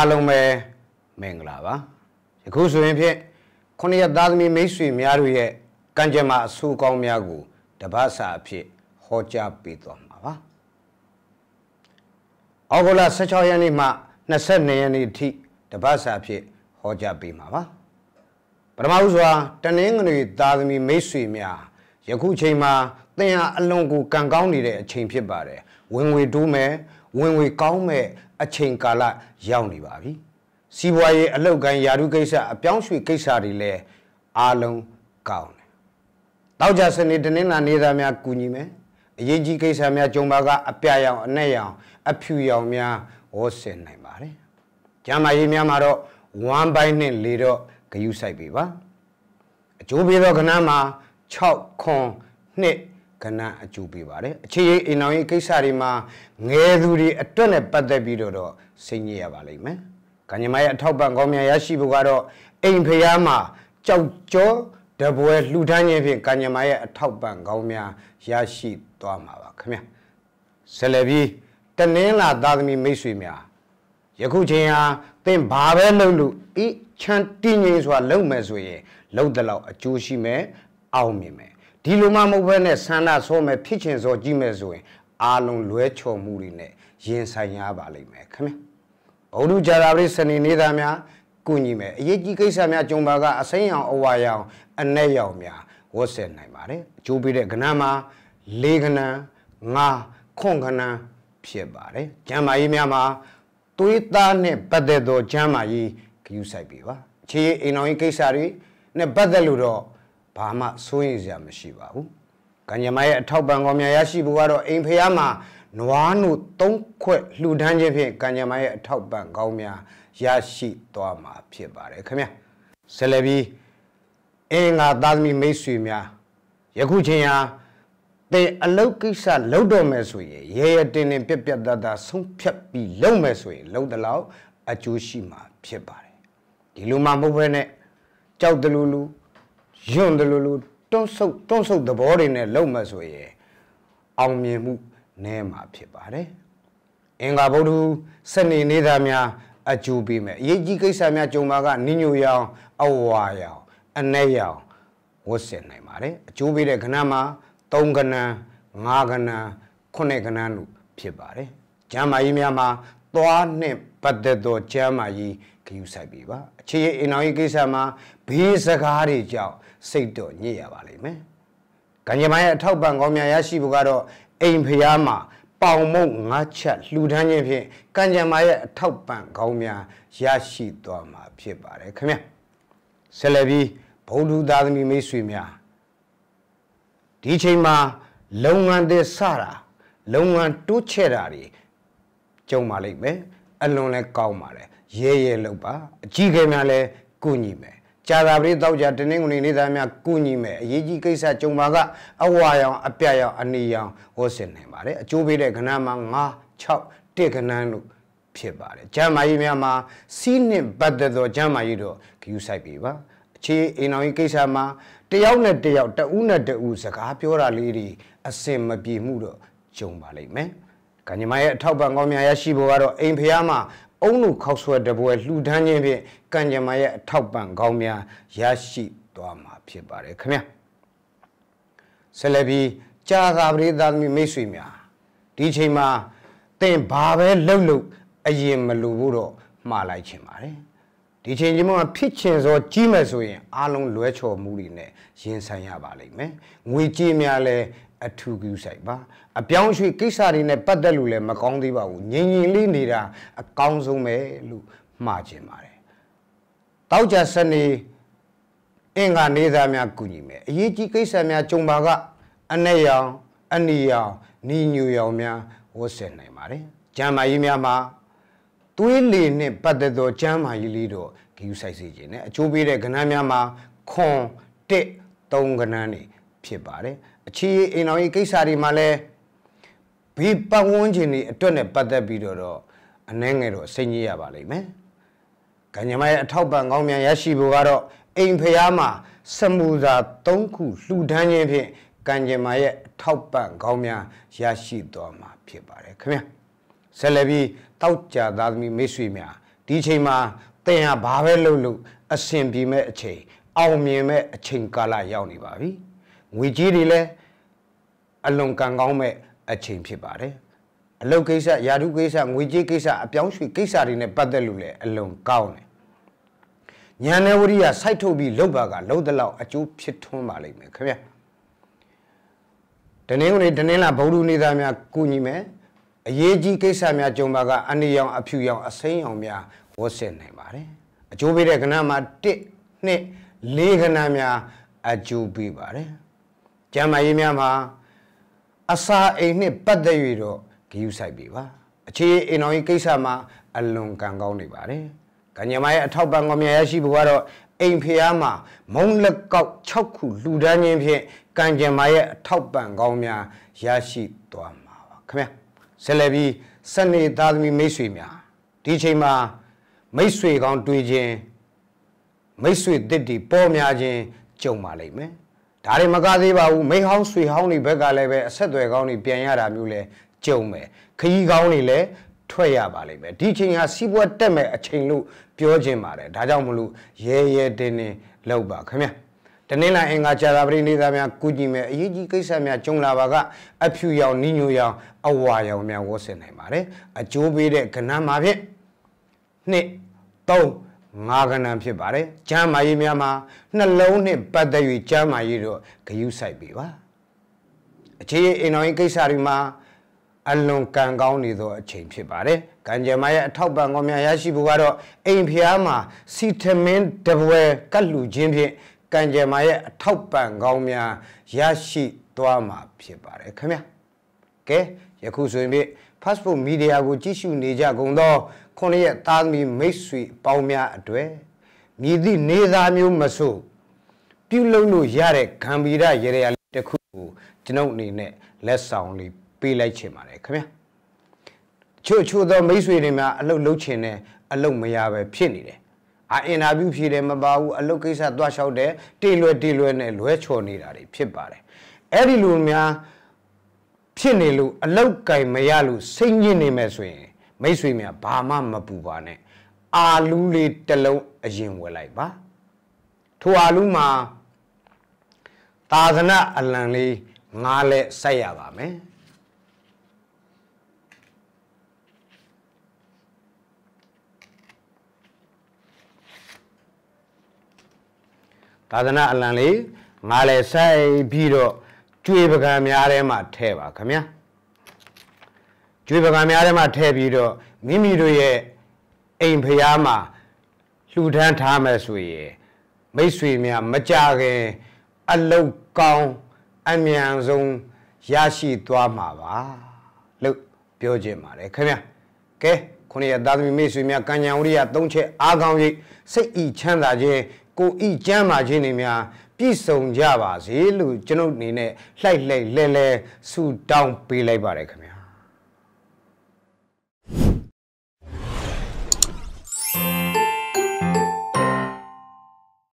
အားလုံးပဲမင်္ဂလာပါယခုဆိုရင်ဖြင့်ခုနှစ်ရက်သားသမီးမိတ်ဆွေများတို့ရဲ့ကံကြမ္မာအဆူကောင်းများကို တပတ်စာအဖြစ် ဟောကြားပေးသွားမှာပါဩဂုတ်လ16ရက်နေ့မှ22ရက်နေ့အထိတပတ်စာအဖြစ် ဟောကြားပေးမှာပါပထမဦးစွာတနင်္ဂနွေသားသမီးမိတ်ဆွေများယခုချိန်မှာ သင်ဟာအလွန်ကိုကံကောင်းနေတဲ့အချိန်ဖြစ်ပါတယ်ဝင်ငွေတိုးမယ်ဝင်ငွေကောင်းမဲ့အချိန်ကာလရောက်နေပါပြီစီးပွားရေးအလောက်ကန်ယာရုကိစ္စအပြောင်းရွှေ့ကိစ္စတွေလည်းအားလုံးကောင်းတယ်တောက်ကြစနေတနင်္လာနေ့သားများကူညီမယ်အရေးကြီးကိစ္စများကြုံပါကအပြရောင်အနဲ့ရောင်အဖြူရောင်များဝေါ်ဆင်နိုင်ပါတယ်ကျမ်းမာရေးများမှာတော့1ပိုင်းနဲ့4တော့ဂယုစိုက်ပြီပါအကျိုးပေးသောကဏ္ဍမှာ6ခွန်2ကဏအကျိုးပေးပါတယ်အခြေရေးအိမ်တော်ရေးကိစ္စတွေမှာငယ်သူတွေအတွက်နဲ့ပတ်သက်ပြီးတော့စိတ်ညစ်ရပါလိမ့်မယ်ကညမရဲ့အထောက်ပံ့ကောင်းများရရှိဖို့ကတော့အိမ်ဖျားမှာကြောက်ကြောတပွဲလှူဒန်းခြင်းဖြင့်ကညမရဲ့အထောက်ပံ့ကောင်းများရရှိသွားမှာပါခင်ဗျဆလဘီတနင်္လာသားသမီးမိတ်ဆွေများယခုချိန်ဟာသင်ဘာပဲလုပ်လို့ဤချမ်းတင်းငြိမ်စွာလုပ်မယ်ဆိုရင်လုပ်တဲ့လောက်အကျိုးရှိမယ်အောင်မြင်မယ်ဒီလိုမှမဟုတ်ဘဲနဲ့ဆန္ဒဆော့မယ်ဖြစ်ချင်စော်ကြည့်မယ်ဆိုရင် အာလုံးလွဲချော်မှုတွေနဲ့ရင်ဆိုင်ရပါလိမ့်မယ်ခင်ဗျဗုဒ္ဓကြာတာပရိစနေနေသားများကုညီမယ်အရေးကြီးကိစ္စများကြုံပါကအစိမ်းအောင်အဝါရောင်အနက်ရောင်များဝတ်ဆင်နိုင်ပါတယ်အကျိုးပေးတဲ့ကဏ္ဍမှာ၄ကဏ္ဍ၅ခွန်ကဏ္ဍဖြစ်ပါတယ်ဂျမ်းမာကြီးများမှာသွေးသားနဲ့ပတ်သက်သောဂျမ်းမာကြီးဂရုစိုက်ပေးပါခြေအိမ်တော်ကြီးကိစ္စတွေနဲ့ပတ်သက်လို့တော့ဘာမှစိုးရိမ်စရာမရှိပါဘူး။ကံကြမ္မာရဲ့အထောက်ပံ့ကောင်းများရရှိဖို့ကတော့အိမ်ဖျားမှာနွားနို့သုံးခွက်လှူဒန်းခြင်းဖြင့်ကံကြမ္မာရဲ့အထောက်ပံ့ကောင်းများရရှိသွားမှာဖြစ်ပါတယ်ခင်ဗျာ။ဆက်လက်ပြီးအင်္ဂါသာသမီမိတ်ဆွေများယခုချိန်ဟာတင်အလုတ်ကိစ္စလုံးတော့မယ်ဆိုရင်ရေရတင်တင်ပြက်ပြက်သားသားဆုံးဖြတ်ပြီးလုံးမယ်ဆိုရင်လုံးတလောက်အကျိုးရှိမှာဖြစ်ပါတယ်ဒီလိုမှမဟုတ်ဘဲနဲ့ကြောက်တလူလူယွန့်တယ်လို့လို့တွန့်ဆုပ်တွန့်ဆုပ်သဘောတွေနဲ့လုံမဲ့ဆိုရင်အောင်မြင်မှုနည်းမှာဖြစ်ပါတယ်အင်္ဂါဗုဒ္ဓစနေနေ့သားများအကျိုးပေးမယ်အရေးကြီးကိစ္စများကြုံပါကနိညိုရောင်အဝါရောင်အနက်ရောင်ဝတ်ဆင်နိုင်ပါတယ်အကျိုးပေးတဲ့ခဏမှာ၃ခဏ၅ခဏ9ခဏလို့ဖြစ်ပါတယ်ကျမ်းမာရေးများမှာသွားနှင့်ပတ်သက်သောကျမ်းမာရေးဂရုစိုက်ပြီပါအခြေရအိမ်တော်ကြီးကိစ္စမှာဘေးစကားတွေကြောင့်စိတ်တော့ညစ်ရပါလိမ့်မယ်။ကံကြမ္မာရဲ့အထောက်ပံ့ကောင်းများရရှိဖို့ကတော့အိမ်ဖျားမှာပေါင်မုံငါးချက်လှူဒန်းခြင်းဖြင့်ကံကြမ္မာရဲ့အထောက်ပံ့ကောင်းများရရှိသွားမှာဖြစ်ပါတယ်ခင်ဗျ။ဆက်လက်ပြီးဘုံသူသားသမီးမိတ်ဆွေများဒီချိန်မှာလုပ်ငန်းတွေစတာလုပ်ငန်းတိုးချဲ့တာတွေကြုံပါလိမ့်မယ်အလွန်လဲကောင်းပါတယ်ရဲရဲလုပ်ပါအကြီးခင်များလည်းကုညီမယ်ကြာသာပရိတောက်ကြတနင်္ဂနွေနေ့သားများကုညီမယ်အရေးကြီးကိစ္စကြုံပါကအဝါရောင်အပြရောင်အနီရောင်ဝတ်ဆင်နေပါတယ်အကျိုးပေးတဲ့ကဏ္ဍမှာ9 6တစ်ကဏ္ဍလို့ဖြစ်ပါတယ်ဂျမ်းမာကြီးများမှာ စီးနှင့်ပတ်သက်သောဂျမ်းမာကြီးတို့ဂယူဆိုင်ပြီပါအခြေအိမ်တော်ကြီးကိစ္စမှာတယောက်နဲ့တယောက်တဦးနဲ့တဦးစကားပြောတာလေးတွေအစင်မပြေမှုတော့ကြုံပါလိမ့်မယ်ကညီမရဲ့အထောက်ပံ့ကောင်းများရရှိဖို့ကတော့အိမ်ဖျားမှာအုံလူခောက်ဆွဲတပွဲလှူဒန်းခြင်းဖြင့်ကံကြမ္မာရဲ့အထောက်ပံ့ကောင်းများရရှိသွားမှာဖြစ်ပါတယ်ခင်ဗျာဆက်လက်ပြီးကြာသာပရိသတ်မိတ်ဆွေများဒီချိန်မှာသင်ဘာပဲလှုပ်လှုပ်အရင်မလိုဘူးတော့မှားလိုက်ခြင်းပါတယ်ဒီချိန်ကြီးမှာဖြစ်ချင်သောကြီးမယ်ဆိုရင်အားလုံးလွဲချော်မှုတွေနဲ့ရင်ဆိုင်ရပါလိမ့်မယ်ငွေကြေးများလည်းအထူးကူးဆိုင်ပါအပြောင်းရွှေ့ကိစ္စတွေနဲ့ပတ်သက်လို့လည်းမကောင်းသေးပါဘူးငြင်ငြင်လေးနေတာအကောင်းဆုံးပဲလို့မှားခြင်းပါတယ်တောက်ကြစနေအင်္ဂါနေသားများကူညီမယ်အရေးကြီးကိစ္စများကြုံပါကအနဲ့ရောင်အနီရောင်နီညူရောင်များဝတ်ဆင်နိုင်ပါတယ်ဂျမ်းမာကြီးများမှာ သွေးလေနှင့်ပတ်သက်သောဂျမ်းမာကြီးလေးတော့ဂယူဆိုင်စေခြင်းနဲ့အချိုးပေးတဲ့ကဏ္ဍများမှာခွန်တက်၃ကဏ္ဍနေဖြစ်ပါတယ်အခြေအိမ်တော်ရေးကိစ္စတွေမှာလည်းဘေးပတ်ဝန်းကျင်တွေအတွက်နဲ့ပတ်သက်ပြီးတော့အနှဲငယ်တော့စိတ်ညစ်ရပါလိမ့်မယ်။ကံကြမ္မာရဲ့အထောက်ပံ့ကောင်းမြန်ရရှိဖို့ကတော့အိမ်ဖျားမှာစမူစာ၃ခုလှူဒန်းခြင်းဖြင့်ကံကြမ္မာရဲ့အထောက်ပံ့ကောင်းမြန်ရရှိသွားမှာဖြစ်ပါတယ်ခင်ဗျာ။ဆက်လက်ပြီးတောက်ကြသားသမီးမိတ်ဆွေများဒီချိန်မှာတင်ဟာဘာပဲလုပ်လို့အဆင်ပြေမဲ့အချိန်အောင်မြင်မဲ့အချိန်ကာလရောက်နေပါပြီ။ငွေကြီးတွေလည်းအလွန်ကံကောင်းမဲ့အချိန်ဖြစ်ပါတယ်အလုတ်ကိစ္စယာတုကိစ္စငွေကြေးကိစ္စအပြောင်းရွှေ့ကိစ္စတွေနဲ့ပတ်သက်လို့လည်းအလွန်ကောင်းတယ်ဉာဏ်နဲ့ဝိရိယစိုက်ထုတ်ပြီးလုပ်ပါကလုံးတလောက်အကျိုးဖြစ်ထွန်းပါလိမ့်မယ်ခင်ဗျာဒနေ့ကနေဒနေ့လာဗုဒ္ဓနေသားများကုညီမယ်အရေးကြီးကိစ္စများကြုံပါက အနိယောင်အဖြူယောင်အစိမ်းယောင်များဝတ်ဆင်နိုင်ပါတယ်အကျိုးပေးတဲ့ကဏ္ဍမှာ1 2 4ကဏ္ဍများ အကျိုးပေးပါတယ်ကျမ်းမာရေးများမှာအစာအိမ်နဲ့ပတ်သက်၍တော့ဂရုစိုက်ပြီပါအခြေအိမ်တော်ကြီးကိစ္စမှာအလွန်ကံကောင်းနေပါတယ်ကံကြမ္မာရဲ့အထောက်ပံ့ငမြရရှိဖို့ကတော့အိမ်ဖျားမှာမုံလက်ကောက်6ခုလူဒန်းချင်းဖြင့်ကံကြမ္မာရဲ့အထောက်ပံ့ကောင်းများရရှိသွားမှာပါခင်ဗျာဆက်လက်ပြီးစနေသားသမီးမိတ်ဆွေများဒီချိန်မှာမိတ်ဆွေကောင်းတွေ့ခြင်းမိတ်ဆွေတစ်တီပေါ်များခြင်းကြုံပါလိမ့်မယ်ဒါတွေမကသေးပါဘူးမိဟောင်းဆွေဟောင်းတွေဘက်ကလည်းပဲအဆက်အသွယ်ကောင်းတွေပြန်ရတာမျိုးလဲကြုံမယ်ခရီးကောင်းတွေလည်းထွက်ရပါလိမ့်မယ်ဒီချိန်ဟာစီးပွားတက်မဲ့အချိန်လို့ပြောခြင်းပါတယ်ဒါကြောင့်မလို့ရဲရဲတင်းတင်းလောက်ပါခင်ဗျာတနင်္လာအင်္ဂါကြာသပတေးနေ့သားများကုညီမဲ့အရေးကြီးကိစ္စများကြုံလာပါကအဖြူရောင်နီညိုရောင်အဝါရောင်များဝတ်ဆင်နိုင်ပါတယ်အကျိုးပေးတဲ့ကဏ္ဍမှာဖြင့်1 3ငါးကဏ္ဍဖြစ်ပါတယ်ကျမ်းမာရေးများမှာနှလုံးနဲ့ပတ်သက်၍ကျမ်းမာရေးတော့ဂရုစိုက်ပြီပါအခြေရေးအိမ်တော်ရေးကိစ္စတွေမှာအလွန်ကံကောင်းနေသောအချိန်ဖြစ်ပါတယ်။ကံကြမ္မာရဲ့အထောက်ပံ့ကောင်းများရရှိဖို့ကတော့အိမ်ဖျားမှာစီထမင်းတပွဲကတ်လူခြင်းဖြင့်ကံကြမ္မာရဲ့အထောက်ပံ့ကောင်းများရရှိသွားမှာဖြစ်ပါတယ်ခင်ဗျာ။ကဲယခုဆိုရင်ဖြင့် passport media ကိုကြည့်ရှုနေကြကုန်သောခொနရက်သားသမီးမိတ်ဆွေပေါင်းများအတွေ့မြည်သည့်နေသားမျိုးမဆို့ပြုလုပ်လို့ရတဲ့ဂမ်ဘီရရေရာလေးတစ်ခုကိုကျွန်ုပ်အနေနဲ့လက်ဆောင်လေးပေးလိုက်ချင်ပါတယ်ခင်ဗျာချို့ချို့သောမိတ်ဆွေတွေများအလုတ်လုတ်ချင်တယ်အလုတ်မရပဲဖြစ်နေတယ်အာအင်တာဗျူးဖြေတယ်မပါဘူးအလုတ်ကိစ္စသွားလျှောက်တယ်တေလွယ်တေလွယ်နဲ့လွဲချော်နေတာတွေဖြစ်ပါတယ်အဲ့ဒီလူများဖြစ်နေလို့အလောက်ကင်မရလို့စိတ်ညစ်နေမယ်ဆိုရင်မိတ်ဆွေများဘာမှမပူပါနဲ့အာလူးလေးတစ်လုံးအရင်ဝယ်လိုက်ပါ ထိုအာလူးမှာသာသနာအလံလေးငါးလက်ဆက်ရပါမယ်သာသနာအလံလေးငါလည်းဆိုင်ပြီးတော့ကျွေပကံများထဲမှာထည့်ပါခင်ဗျာကျွေပကံများထဲမှာထည့်ပြီးတော့မိမိတို့ရဲ့အိမ်ဖျားမှာလှူဒန်းထားမယ်ဆိုရင်မိတ်ဆွေများမကြခင် အလုတ်ကောင်းအမြန်ဆုံးရရှိသွားမှာပါလို့ပြောခြင်းပါတယ်ခင်ဗျာကဲခொနည်းသားသမီးမိတ်ဆွေများကံညာဝရိယ၃ချက်အားကောင်း၍စိတ်ဤချမ်းသာခြင်းကိုဤကျမ်းမာခြင်းတွေများပြည့်စုံကြပါစေလို့ကျွန်ုပ်အနေနဲ့လှိုက်လှိုက်လဲလဲဆုတောင်းပေးလိုက်ပါတယ်ခင်ဗျာ